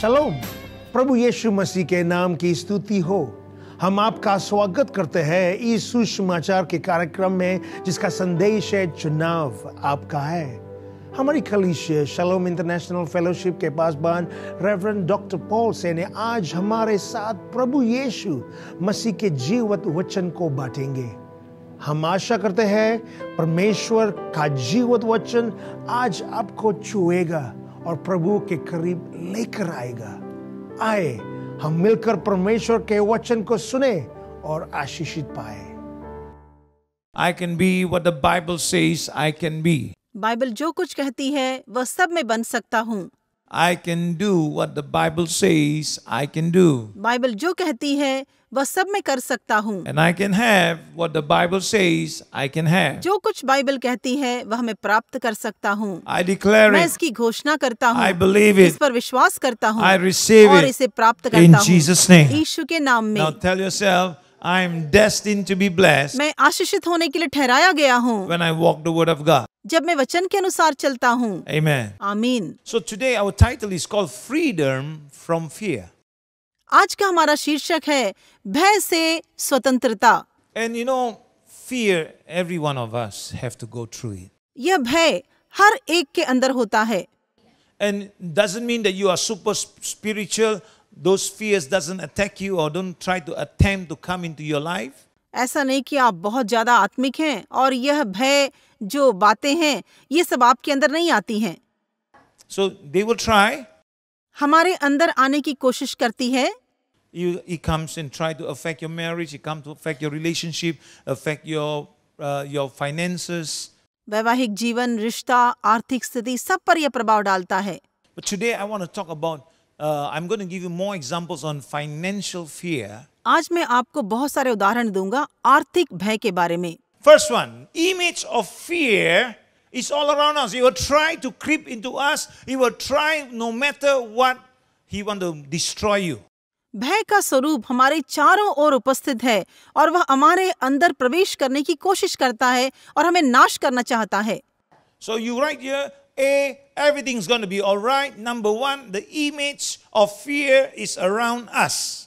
शलोम प्रभु यीशु मसीह के नाम की स्तुति हो हम आपका स्वागत करते हैं इस सुषमाचार के कार्यक्रम में जिसका संदेश है चुनाव आपका है हमारी खलिश शलोम इंटरनेशनल फेलोशिप के पासबान रेवरेंड डॉक्टर पॉल से ने आज हमारे साथ प्रभु यीशु मसीह के जीवत वचन को बांटेंगे हम आशा करते हैं परमेश्वर का जीवत वचन आज आपको छुएगा और प्रभु के करीब लेकर आएगा आए हम मिलकर परमेश्वर के वचन को सुने और आशीषित पाए I can be what Bible says I can be Bible जो कुछ कहती है वह सब में बन सकता हूँ I can do what the Bible says I can do. Bible जो कहती है वह सब मैं कर सकता हूँ And I can have what the Bible says I can have. जो कुछ बाइबल कहती है वह मैं प्राप्त कर सकता हूँ आई डिक्लेयर मैं इसकी घोषणा करता हूँ आई बिलीव it. इस पर विश्वास करता हूँ receive it. और इसे प्राप्त करता हूँ ईशु के नाम में tell yourself. I am destined to be blessed. मैं आशीषित होने के लिए ठहराया गया हूँ when I walk the word of God. जब मैं वचन के अनुसार चलता हूँ Amen. आमीन So today our title is called freedom from fear. आज का हमारा शीर्षक है भय से स्वतंत्रता And you know fear every one of us have to go through it. यह भय हर एक के अंदर होता है And doesn't mean that you are super spiritual those fears doesn't attack you or don't try to attempt to come into your life ऐसा नहीं कि आप बहुत ज्यादा आत्मिक हैं और यह भय जो बातें हैं ये सब आपके अंदर नहीं आती हैं so they will try हमारे अंदर आने की कोशिश करती है you he comes and try to affect your marriage he comes to affect your relationship affect your uh, your finances वैवाहिक जीवन रिश्ता आर्थिक स्थिति सब पर यह प्रभाव डालता है but today i want to talk about I am going to give you more examples on financial fear आज मैं आपको बहुत सारे उदाहरण दूंगा आर्थिक भय के बारे में first one image of fear is all around us you are try to creep into us you are try no matter what he want to destroy you भय का स्वरूप हमारे चारों ओर उपस्थित है और वह हमारे अंदर प्रवेश करने की कोशिश करता है और हमें नाश करना चाहता है so you right here A, everything's going to be all right. Number one, the image of fear is around us.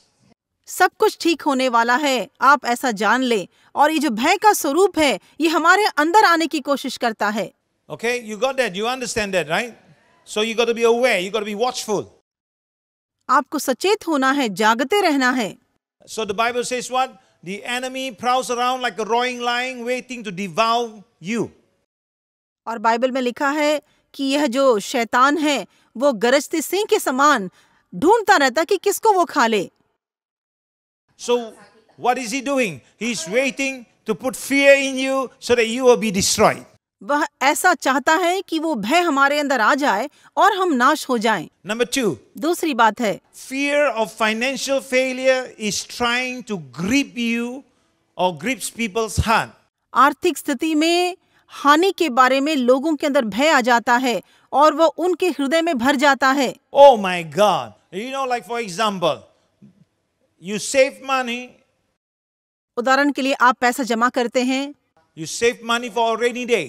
सब कुछ ठीक होने वाला है आप ऐसा जान ले और ये जो भय का स्वरूप है ये हमारे अंदर आने की कोशिश करता है okay you got that you understand that right so you got to be aware you got to be watchful आपको सचेत होना है जागते रहना है so the Bible says what the enemy prowls around like a roaring lion waiting to devour you और Bible में लिखा है कि यह जो शैतान है वो गरजते सिंह के समान ढूंढता रहता कि किसको वो खा ले so what is he doing? Is waiting to put fear in you so that you will वह ऐसा चाहता है कि वो भय हमारे अंदर आ जाए और हम नाश हो जाएं। नंबर टू दूसरी बात है fear of financial failure is trying to grip you और ग्रिप्स पीपल्स हार्ट आर्थिक स्थिति में हानि के बारे में लोगों के अंदर भय आ जाता है और वह उनके हृदय में भर जाता है oh my God you know like for example you save money उदाहरण के लिए आप पैसा जमा करते हैं you save money for rainy day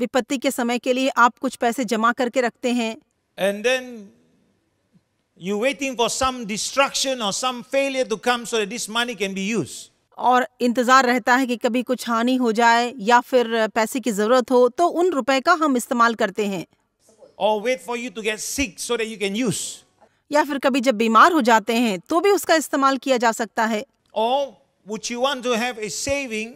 विपत्ति के समय के लिए आप कुछ पैसे जमा करके रखते हैं and then you waiting for some destruction और some failure to come so this money can be used और इंतज़ार रहता है कि कभी कुछ हानि हो जाए या फिर पैसे की ज़रूरत हो तो उन रुपए का हम इस्तेमाल करते हैं Or wait for you to get sick so that you can use. या फिर कभी जब बीमार हो जाते हैं तो भी उसका इस्तेमाल किया जा सकता है Or would you want to have a saving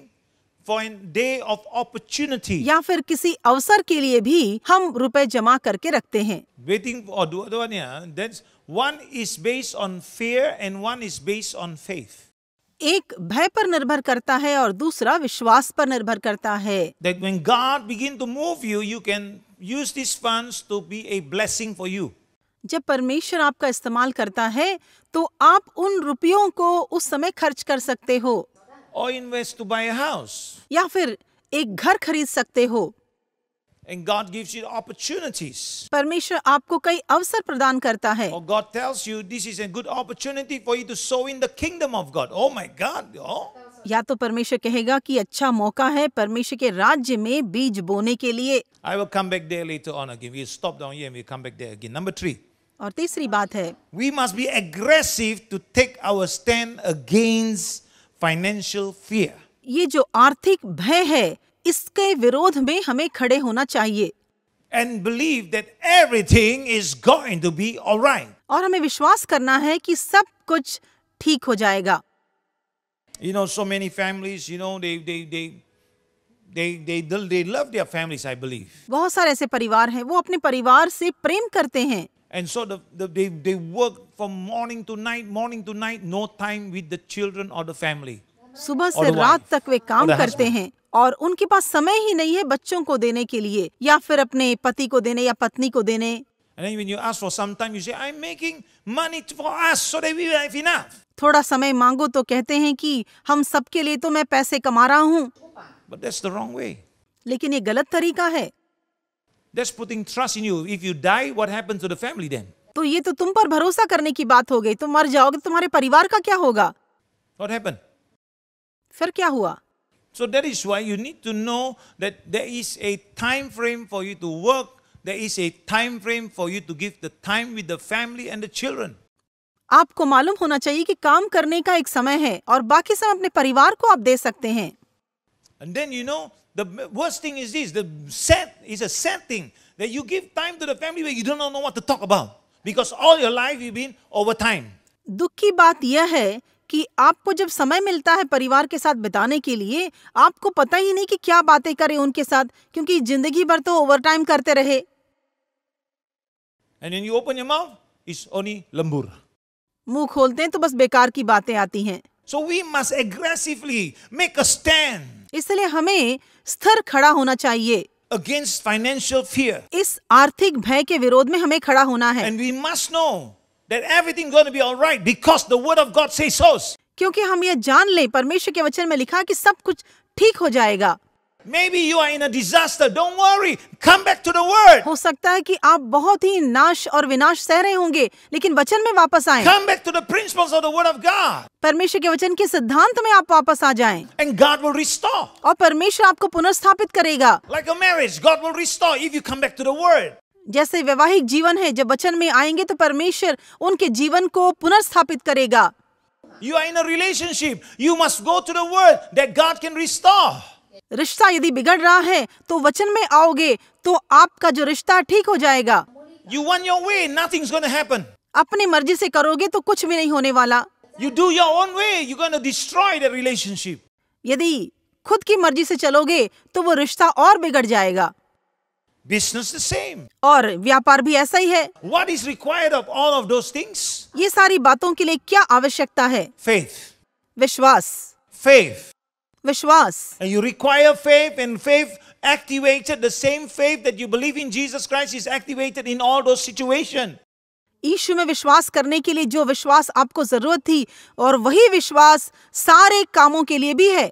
for a day of opportunity? या फिर किसी अवसर के लिए भी हम रुपए जमा करके रखते हैं Waiting for the other one, yeah. That's one is based on fear and one is based on faith. एक भय पर निर्भर करता है और दूसरा विश्वास पर निर्भर करता है जब परमेश्वर आपका इस्तेमाल करता है तो आप उन रुपयों को उस समय खर्च कर सकते हो या फिर एक घर खरीद सकते हो And God gives you opportunities. परमेश्वर आपको कई अवसर प्रदान करता है oh, God tells you this is a good opportunity for you to sow in the kingdom of God. Oh my God. Oh. या तो परमेश्वर कहेगा कि अच्छा मौका है परमेश्वर के राज्य में बीज बोने के लिए I will come back there later on again. We stop down here and we come back there again. Number three. और तीसरी बात है We must be aggressive to take our stand against financial fear. ये जो आर्थिक भय है इसके विरोध में हमें खड़े होना चाहिए and believe that everything is going to be alright और हमें विश्वास करना है कि सब कुछ ठीक हो जाएगा you know so many families you know they they they they they they they love their families, I believe. बहुत सारे ऐसे परिवार हैं वो अपने परिवार से प्रेम करते हैं And so the, the, they, they work from morning to night, morning to night, no time with the children or the family. सुबह से रात तक वे काम करते हैं और उनके पास समय ही नहीं है बच्चों को देने के लिए या फिर अपने पति को देने या पत्नी को देने थोड़ा समय मांगो तो कहते हैं कि हम सबके लिए तो मैं पैसे कमा रहा हूँ लेकिन ये गलत तरीका है तो ये तो तुम पर भरोसा करने की बात हो गई तुम मर जाओगे तो तुम्हारे परिवार का क्या होगा फिर क्या हुआ So that is why you need to know that there is a time frame for you to work. There is a time frame for you to give the time with the family and the children. आपको मालूम होना चाहिए कि काम करने का एक समय है और बाकी समय अपने परिवार को आप दे सकते हैं And then you know the worst thing is this the set is a sad thing that you give time to the family but you don't know what to talk about because all your life you've been over time. दुख की बात यह है कि आपको जब समय मिलता है परिवार के साथ बिताने के लिए आपको पता ही नहीं कि क्या बातें करें उनके साथ क्योंकि जिंदगी भर तो ओवरटाइम करते रहे मुंह खोलते हैं तो बस बेकार की बातें आती हैं so we must aggressively make a stand इसलिए हमें स्थिर खड़ा होना चाहिए अगेंस्ट फाइनेंशियल फियर इस आर्थिक भय के विरोध में हमें खड़ा होना है and we must know that everything going to be all right because the word of God says so. क्योंकि हम ये जान लें परमेश्वर के वचन में लिखा कि सब कुछ ठीक हो जाएगा Maybe you are in a disaster. Don't worry. Come back to the word. हो सकता है कि आप बहुत ही नाश और विनाश सह रहे होंगे लेकिन वचन में वापस आएं। Come back to the principles of the word of God. परमेश्वर के वचन के सिद्धांत में आप वापस आ जाएं। And God will restore. और परमेश्वर आपको पुनर्स्थापित करेगा Like a marriage, God will restore if you come back to the word. जैसे वैवाहिक जीवन है जब वचन में आएंगे तो परमेश्वर उनके जीवन को पुनर्स्थापित करेगा you are in relationship you must go to the Lord God can restore रिश्ता यदि बिगड़ रहा है तो वचन में आओगे तो आपका जो रिश्ता ठीक हो जाएगा you want your way nothing अपनी मर्जी से करोगे तो कुछ भी नहीं होने वाला you do your own way you gonna destroy relationship यदि खुद की मर्जी से चलोगे तो वो रिश्ता और बिगड़ जाएगा बिजनेस सेम और व्यापार भी ऐसा ही है what is required of all of those ये सारी बातों के लिए क्या आवश्यकता है फेथ विश्वास फेथ विश्वास you require faith and faith activated the same faith that you believe in Jesus Christ is activated in all those situation Ishu में विश्वास करने के लिए जो विश्वास आपको जरूरत थी और वही विश्वास सारे कामों के लिए भी है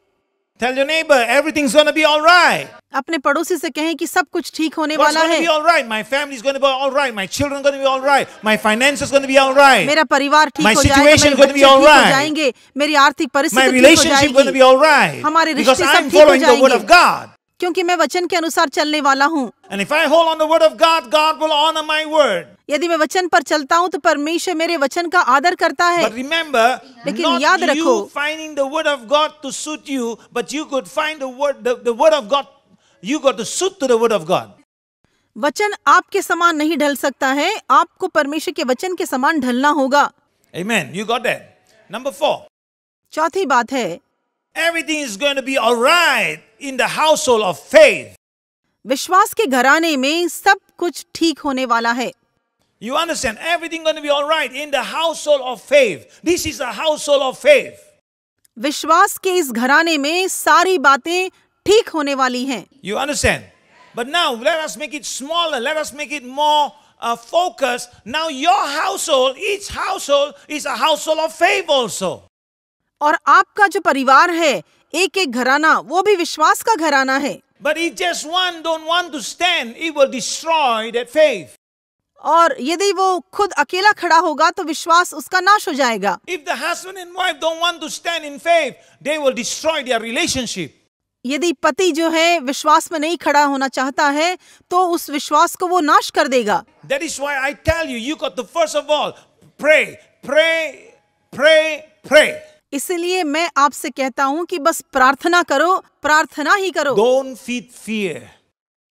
Tell your neighbor everything's going to be all right अपने पड़ोसी से कहें कि सब कुछ ठीक होने वाला है मेरा परिवार ठीक हो हो जाएंगे मेरी आर्थिक परिस्थिति हमारे रिश्ते क्योंकि मैं वचन के अनुसार चलने वाला हूँ यदि मैं वचन पर चलता हूँ तो परमेश्वर मेरे वचन का आदर करता है remember, लेकिन याद रखो finding word of God to suit you but you could find of God you got to suit to the word of God. वचन आपके समान नहीं ढल सकता है आपको परमेश्वर के वचन के समान ढलना होगा Amen. You got that. Number four. चौथी बात है Everything is going to be alright in the household of faith. विश्वास के घराने में सब कुछ ठीक होने वाला है You understand? Everything going to be alright in the household of faith. This is a household of faith. विश्वास के इस घराने में सारी बातें ठीक होने वाली हैं you understand but now let us make it smaller let us make it more focus now your household each household is a household of faith also और आपका जो परिवार है एक एक घराना वो भी विश्वास का घराना है but it just one don't want to stand it will destroy that faith और यदि वो खुद अकेला खड़ा होगा तो विश्वास उसका नाश हो जाएगा if the husband and wife don't want to stand in faith they will destroy their relationship यदि पति जो है विश्वास में नहीं खड़ा होना चाहता है तो उस विश्वास को वो नाश कर देगा इसलिए मैं आपसे कहता हूँ कि बस प्रार्थना करो प्रार्थना ही करो Don't feed fear.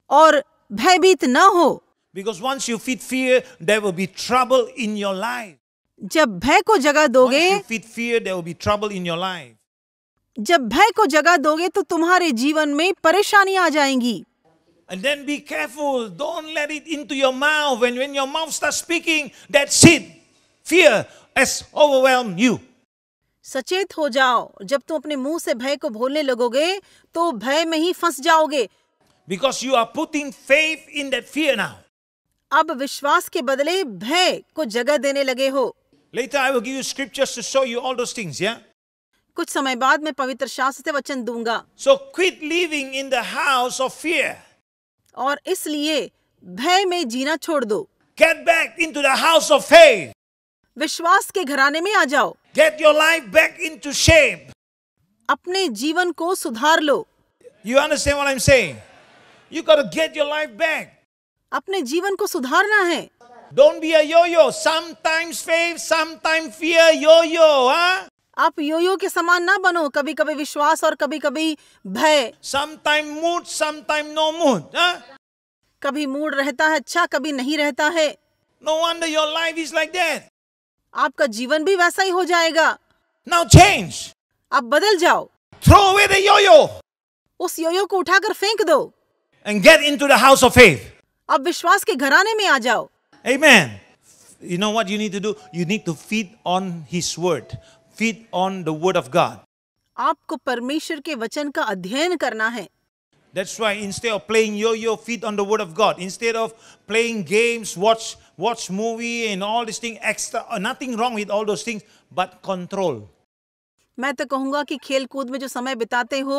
और भयभीत न हो because once you feed fear there will be trouble in your life जब भय को जगह दोगे feed fear there will be trouble in your life जब भय को जगह दोगे तो तुम्हारे जीवन में परेशानी आ जाएंगी and then be careful don't let it into your mouth when when your mouth start speaking that seed fear as overwhelm you सचेत हो जाओ जब तुम अपने मुंह से भय को भोलने लगोगे तो भय में ही फंस जाओगे because you are putting faith in that fear now अब विश्वास के बदले भय को जगह देने लगे हो later I will give you scriptures to show you all those things या कुछ समय बाद मैं पवित्र शास्त्र से वचन दूंगा so quit living in the house of fear और इसलिए भय में जीना छोड़ दो get back into the house of faith विश्वास के घराने में आ जाओ get your life back into shape अपने जीवन को सुधार लो you understand what I am saying you got get your life back अपने जीवन को सुधारना है don't be a yo-yo sometimes faith sometimes fear yo-yo हां आप योयो के समान ना बनो कभी कभी विश्वास और कभी कभी भय sometime mood sometime no mood कभी मूड रहता है अच्छा कभी नहीं रहता है no wonder your life is like that आपका जीवन भी वैसा ही हो जाएगा नाउ चेंज आप बदल जाओ थ्रो अवे द योयो उस योयो को उठाकर फेंक दो and get into the house of faith अब विश्वास के घराने में आ जाओ आमेन You know what you need to do? You need to feed on His word. feed on the word of God. aapko parmeshwar ke vachan ka adhyayan karna hai That's why instead of playing yo-yo, feed on the word of God. Instead of playing games, watch watch movie and all these thing extra nothing wrong with all those things, but control. मैं तो कहूंगा कि खेल कूद में जो समय बिताते हो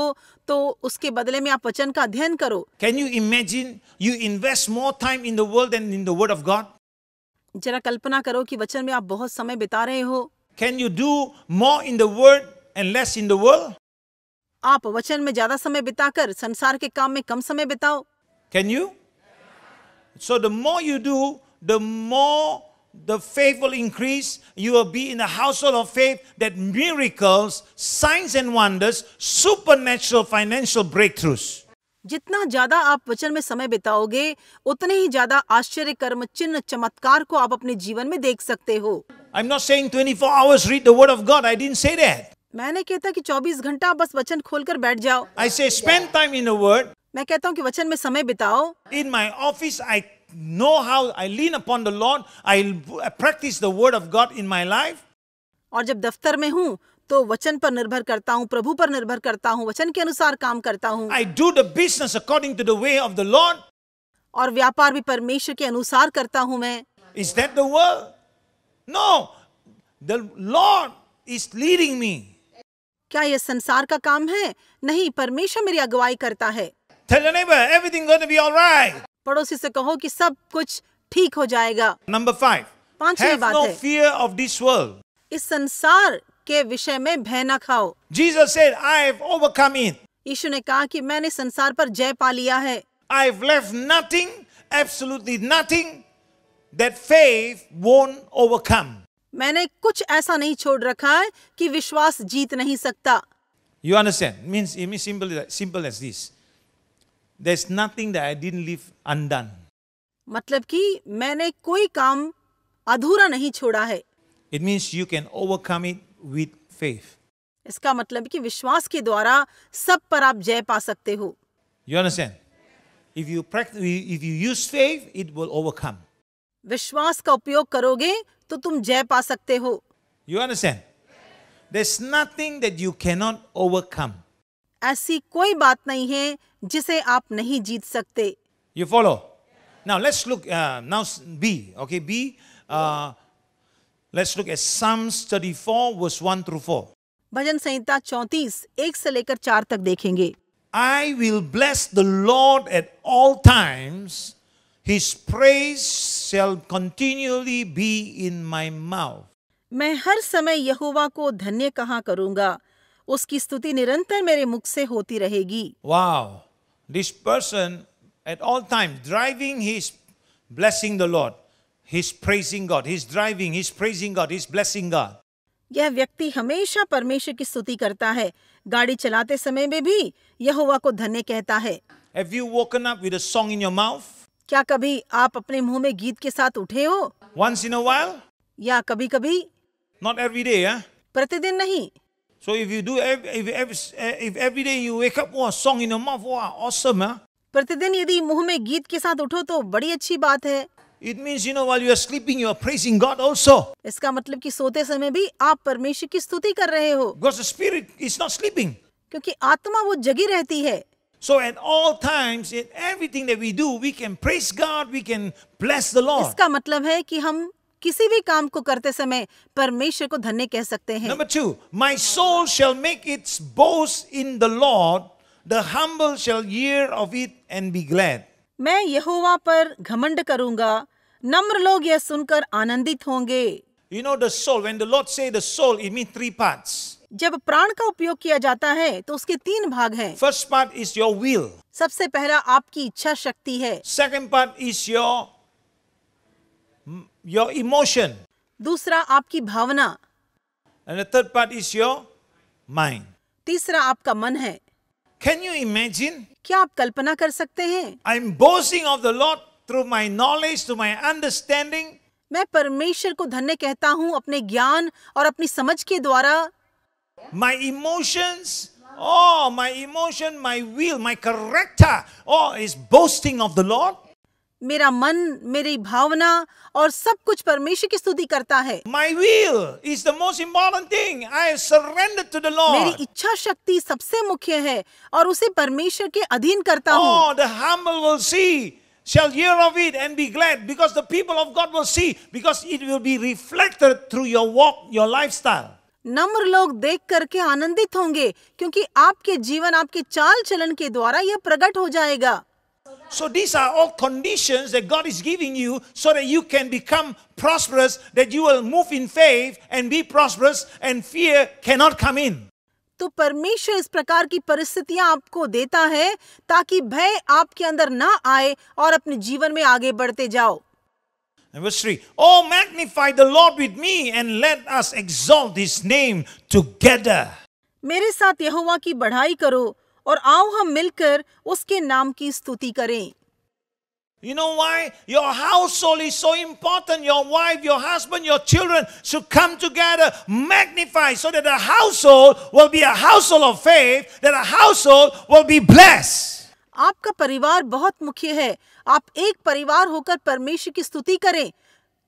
तो उसके बदले में आप वचन का अध्ययन करो can you imagine you invest more time in the world and in the word of God जरा कल्पना करो कि वचन में आप बहुत समय बिता रहे हो Can you do more in the word and less in the world? आप वचन में ज्यादा समय बिताकर संसार के काम में कम समय बिताओ Can you? So the more you do, the more the faith will increase. You will be in the household of faith that miracles, signs and wonders, supernatural financial breakthroughs. जितना ज्यादा आप वचन में समय बिताओगे उतने ही ज्यादा आश्चर्य कर्म चिन्ह चमत्कार को आप अपने जीवन में देख सकते हो I'm not saying 24 hours read the word of God. I didn't say that. मैंने कहता कि 24 घंटा बस वचन खोलकर बैठ जाओ I say spend time in the word. मैं कहता हूँ कि वचन में समय बिताओ In my office I know how I lean upon the Lord. I practice the word of God in my life. और जब दफ्तर में हूँ तो वचन पर निर्भर करता हूँ प्रभु पर निर्भर करता हूँ वचन के अनुसार काम करता हूँ I do the business according to the way of the Lord. और व्यापार भी परमेश्वर के अनुसार करता हूँ मैं Is that the word? No the Lord is leading me क्या यह संसार का काम है नहीं परमेश्वर मेरी अगुवाई करता है पड़ोसी से कहो कि सब कुछ ठीक हो जाएगा नंबर फाइव बात फियर ऑफ दिस वर्ल्ड इस संसार के विषय में भय न खाओ Jesus said I have overcome it Yeshu ने कहा कि मैंने संसार पर जय पा लिया है I have left nothing absolutely nothing that faith won't overcome. मैंने कुछ ऐसा नहीं छोड़ रखा है कि विश्वास जीत नहीं सकता You understand? it means simple, simple as this. There's nothing that I didn't leave undone. मतलब कि मैंने कोई काम अधूरा नहीं छोड़ा है It means you can overcome it with faith. इसका मतलब कि विश्वास के द्वारा सब पर आप जय पा सकते हो You understand? If you practice, if you use faith, it will overcome. विश्वास का उपयोग करोगे तो तुम जय पा सकते हो you understand nothing that you cannot overcome ऐसी कोई बात नहीं है जिसे आप नहीं जीत सकते you follow now let's look now be okay be let's look at Psalms 34 verse 1 through 4 भजन संहिता 34 एक से लेकर चार तक देखेंगे I will bless the Lord at all times His praise shall continually be in my mouth. मैं हर समय यहुवा को धन्य कहा करूंगा उसकी स्तुति निरंतर मेरे मुख से होती रहेगी wow this person at all times driving his blessing the lord he's praising god he's driving he's praising god he's blessing god यह व्यक्ति हमेशा परमेश्वर की स्तुति करता है गाड़ी चलाते समय में भी यहुवा को धन्य कहता है have you woken up with a song in your mouth क्या कभी आप अपने मुंह में गीत के साथ उठे हो वंस इन या कभी कभी नॉट एवरी डे प्रतिदिन नहीं so if you do if every day you wake up song in awesome प्रतिदिन यदि मुंह में गीत के साथ उठो तो बड़ी अच्छी बात है it means you know while you are sleeping you are praising God also इसका मतलब कि सोते समय भी आप परमेश्वर की स्तुति कर रहे हो स्पिरिट इज नॉट स्लीपिंग क्योंकि आत्मा वो जगी रहती है So at all times, in everything that we do, we can praise God, we can bless the Lord. इसका मतलब है कि हम किसी भी काम को करते समय परमेश्वर को धन्य कह सकते हैं Number two, my soul shall make its boast in the Lord. The humble shall hear of it and be glad. मैं यहोवा पर घमंड करूंगा नम्र लोग यह सुनकर आनंदित होंगे You know the soul. When the Lord say the soul, it means three parts. जब प्राण का उपयोग किया जाता है तो उसके तीन भाग हैं। First part is your will सबसे पहला आपकी इच्छा शक्ति है second part is your your emotion दूसरा आपकी भावना and third part is your mind तीसरा आपका मन है कैन यू इमेजिन क्या आप कल्पना कर सकते हैं I am boasting of the Lord through my knowledge through my understanding मैं परमेश्वर को धन्य कहता हूँ अपने ज्ञान और अपनी समझ के द्वारा My emotions, oh, my emotion, my will, my character, oh, is boasting of the Lord. मेरा मन मेरी भावना और सब कुछ परमेश्वर की स्तुति करता है My will is the most important thing. I surrender to the Lord. मेरी इच्छा शक्ति सबसे मुख्य है और उसे परमेश्वर के अधीन करता हूँ oh, the humble will see shall hear of it and be glad because the people of God will see because it will be reflected through your walk, your lifestyle. नम्र लोग देख करके आनंदित होंगे क्योंकि आपके जीवन आपके चाल चलन के द्वारा यह प्रकट हो जाएगा So these are all conditions that God is giving you so that you can become prosperous, that you will move in faith and be prosperous and fear cannot come in. तो परमेश्वर इस प्रकार की परिस्थितियां आपको देता है ताकि भय आपके अंदर ना आए और अपने जीवन में आगे बढ़ते जाओ verse 3 Oh, magnify the Lord with me and let us exalt his name together. मेरे साथ यहोवा की बढ़ाई करो You know why? Your household is so important. Your wife, your husband, your children should come together, magnify, so that a household will be a household of faith, that a household will be blessed. आपका परिवार बहुत मुख्य है आप एक परिवार होकर परमेश्वर की स्तुति करें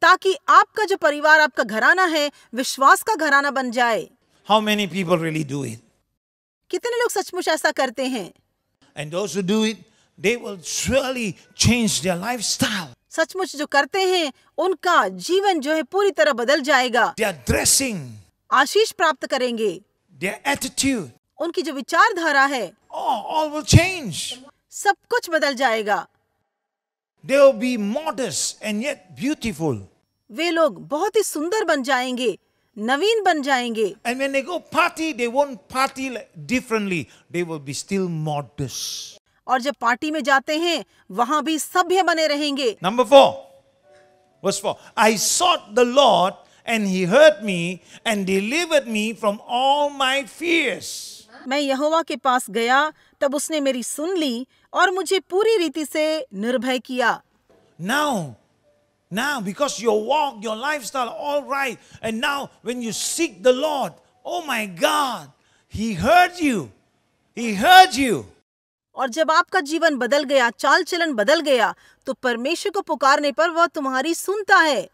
ताकि आपका जो परिवार आपका घराना है विश्वास का घराना बन जाए how many people really do it कितने लोग सचमुच ऐसा करते हैं and those who do it they will surely change their lifestyle सचमुच जो करते हैं उनका जीवन जो है पूरी तरह बदल जाएगा देयर ड्रेसिंग आशीष प्राप्त करेंगे देयर एटीट्यूड उनकी जो विचारधारा है ऑल विल चेंज सब कुछ बदल जाएगा they be modest and yet beautiful way लोग बहुत ही सुंदर बन जाएंगे नवीन बन जाएंगे and when they party they won't party differently they will be still modest और जब पार्टी में जाते हैं वहां भी सभ्य बने रहेंगे number four four I sought the Lord and he heard me and delivered me from all my fears मैं यहोवा के पास गया तब उसने मेरी सुन ली और मुझे पूरी रीति से निर्भय किया now now because your walk your lifestyle all right and now when you seek the Lord oh my God he heard you he heard you और जब आपका जीवन बदल गया चाल चलन बदल गया तो परमेश्वर को पुकारने पर वह तुम्हारी सुनता है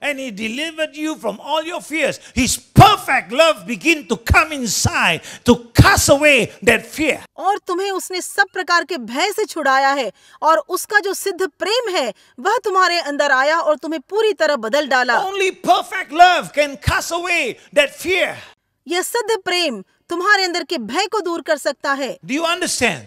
and he delivered you from all your fears. His perfect love begin to come inside to cast away that fear. और तुम्हें उसने सब प्रकार के भय से छुड़ाया है और उसका जो सिद्ध प्रेम है वह तुम्हारे अंदर आया और तुम्हें पूरी तरह बदल डाला Only perfect love can cast away that fear. यह सिद्ध प्रेम तुम्हारे अंदर के भय को दूर कर सकता है Do you understand?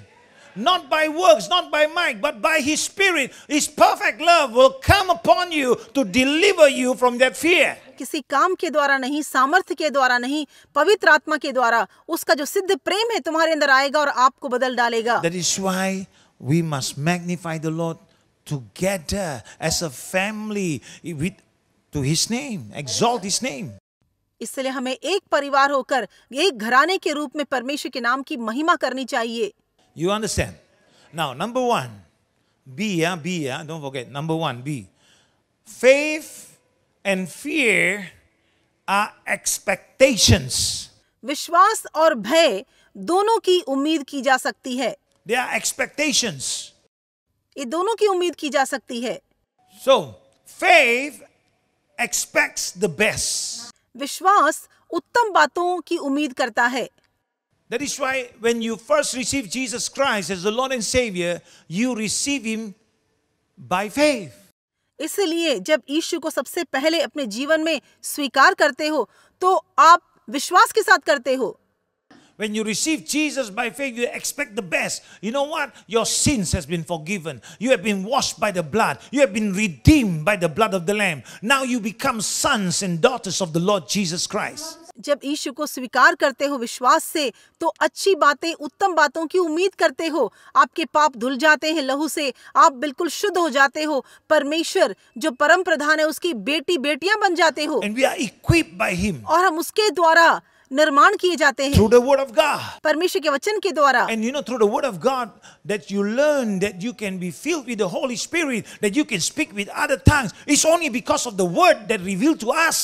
not by works, not by might, but by His Spirit. His perfect love will come upon you to deliver you from that fear. किसी काम के द्वारा नहीं सामर्थ्य के द्वारा नहीं पवित्र आत्मा के द्वारा उसका जो सिद्ध प्रेम है तुम्हारे अंदर आएगा और आपको बदल डालेगा That is why we must magnify the Lord together as a family with to his name exalt his name इसलिए हमें एक परिवार होकर एक घराने के रूप में परमेश्वर के नाम की महिमा करनी चाहिए You understand? Now, number one, B, yeah, B, yeah, don't forget. Number one, B. Faith and fear are expectations. विश्वास और भय दोनों की उम्मीद की जा सकती है दे आर एक्सपेक्टेशंस ये दोनों की उम्मीद की जा सकती है so faith expect the best विश्वास उत्तम बातों की उम्मीद करता है That is why when you first receive Jesus Christ as the Lord and Savior, you receive Him by faith. इसलिए जब ईशु को सबसे पहले अपने जीवन में स्वीकार करते हो तो आप विश्वास के साथ करते हो When you receive Jesus by faith, you expect the best. You know what? Your sins has been forgiven. You have been washed by the blood. You have been redeemed by the blood of the Lamb. Now you become sons and daughters of the Lord Jesus Christ. जब ईशु को स्वीकार करते हो विश्वास से तो अच्छी बातें उत्तम बातों की उम्मीद करते हो आपके पाप धुल जाते हैं लहू से आप बिल्कुल शुद्ध हो जाते हो परमेश्वर जो परम प्रधान है उसकी बेटी बेटियां बन जाते हो और हम उसके द्वारा निर्माण किए जाते हैं through the word of God परमेश्वर के वचन के द्वारा and you know through the word of God that you learn that you can be filled with the Holy Spirit that you can speak with other tongues it's only because of the word that reveal to us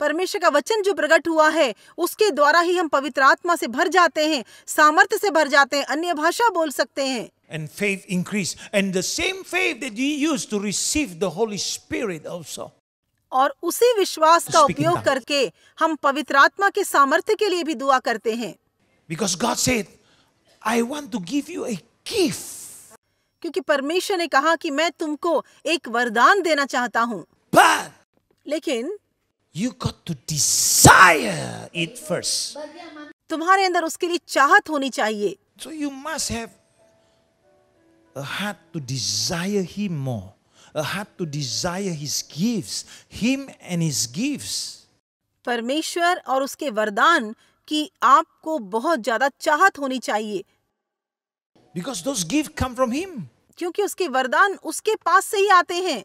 परमेश्वर का वचन जो प्रकट हुआ है उसके द्वारा ही हम पवित्र आत्मा से भर जाते हैं सामर्थ्य से भर जाते हैं अन्य भाषा बोल सकते हैं And faith increase. And the same faith that you use to receive the Holy Spirit also. और उसी विश्वास का उपयोग करके हम पवित्र आत्मा के सामर्थ्य के लिए भी दुआ करते हैं Because God said, I want to give you a gift. क्योंकि परमेश्वर ने कहा कि मैं तुमको एक वरदान देना चाहता हूँ लेकिन you got to decide it first तुम्हारे अंदर उसके लिए चाहत होनी चाहिए so you must have a heart to desire him more a heart to desire his gifts him and his gifts परमेश्वर और उसके वरदान की आपको बहुत ज्यादा चाहत होनी चाहिए बिकॉज दोस गिव कम फ्रॉम हिम क्योंकि उसके वरदान उसके पास से ही आते हैं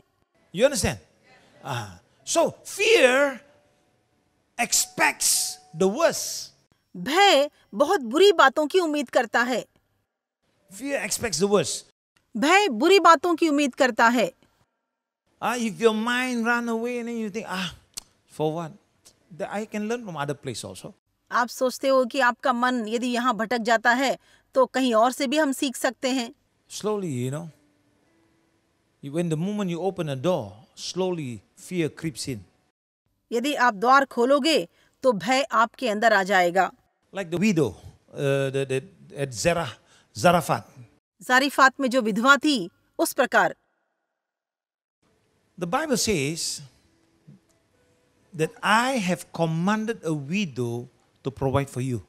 you understand So fear expects the worst. भय बहुत बुरी बातों की उम्मीद करता है Fear expects the worst. भय बुरी बातों की उम्मीद करता है Ah, if your mind run away and then you think, ah, for what? That I can learn from other place also. आप सोचते हो कि आपका मन यदि यहाँ भटक जाता है तो कहीं और से भी हम सीख सकते हैं Slowly, you know. When the moment you open a door, slowly fear creeps in यदि आप द्वार खोलोगे तो भय आपके अंदर आ जाएगा लाइक द विडो एट जरा जराफात जारीफात में जो विधवा थी उस प्रकार the Bible says that I have commanded a widow to provide for you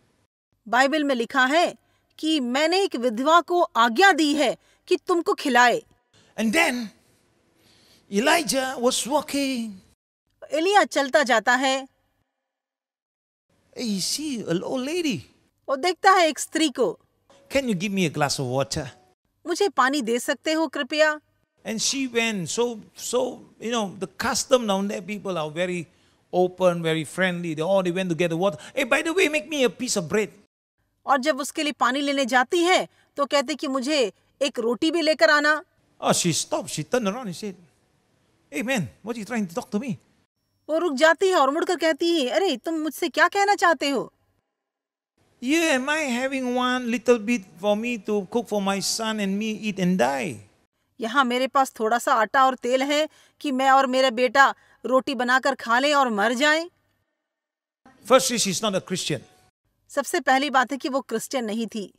Bible में लिखा है कि मैंने एक विधवा को आज्ञा दी है कि तुमको खिलाए and then Elijah was walking. Elijah चलता जाता है He see an old lady. वो देखता है एक स्त्री को Can you give me a glass of water? मुझे पानी दे सकते हो कृपया And she went. So so you know the custom down there people are very open, very friendly. They all they went to get the water. Hey, by the way, make me a piece of bread. और जब उसके लिए पानी लेने जाती है तो कहते कि मुझे एक रोटी भी लेकर आना. Oh, she stopped. She turned around and said, hey man, what are you trying to talk to me? वो रुक जाती है और मुड़कर कहती है अरे तुम मुझसे क्या कहना चाहते हो You am I having one little bit for me to cook for my son and me eat and die. यहाँ मेरे पास थोड़ा सा आटा और तेल है कि मैं और मेरा बेटा रोटी बनाकर खा लें और मर जाएं। Firstly, she's not a Christian. सबसे पहली बात है कि वो क्रिश्चियन नहीं थी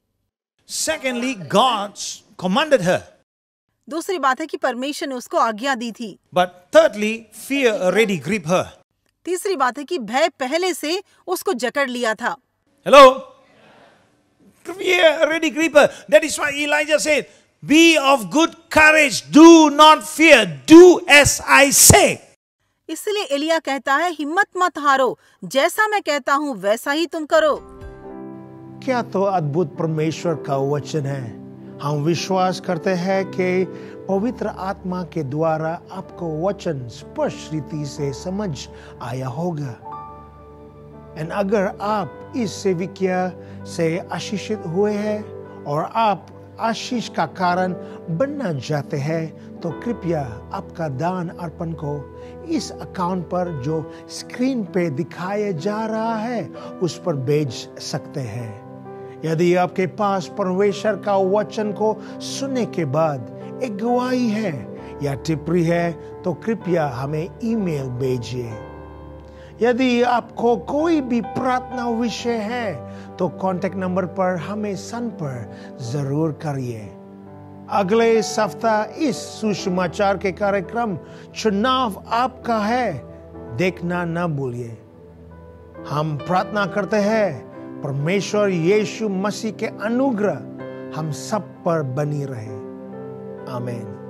Secondly, God commanded her. दूसरी बात है कि परमेश्वर ने उसको आज्ञा दी थी but thirdly fear ready grip her तीसरी बात है कि भय पहले से उसको जकड़ लिया था hello fear ready grip her that is why Elijah said be of good courage do not fear do as I say इसलिए एलिया कहता है हिम्मत मत हारो जैसा मैं कहता हूँ वैसा ही तुम करो क्या तो अद्भुत परमेश्वर का वचन है हम विश्वास करते हैं कि पवित्र आत्मा के द्वारा आपको वचन स्पष्ट रीति से समझ आया होगा एंड अगर आप इस सेविकिया से आशीषित हुए हैं और आप आशीष का कारण बनना चाहते हैं तो कृपया आपका दान अर्पण को इस अकाउंट पर जो स्क्रीन पे दिखाया जा रहा है उस पर भेज सकते हैं यदि आपके पास परमेश्वर का वचन को सुनने के बाद एक गवाही है या टिप्पणी है तो कृपया हमें ईमेल भेजिए यदि आपको कोई भी प्रार्थना विषय है तो कॉन्टेक्ट नंबर पर हमें संपर्क जरूर करिए अगले सप्ताह इस सुषमाचार के कार्यक्रम चुनाव आपका है देखना न भूलिए हम प्रार्थना करते हैं परमेश्वर यीशु मसीह के अनुग्रह हम सब पर बनी रहे आमेन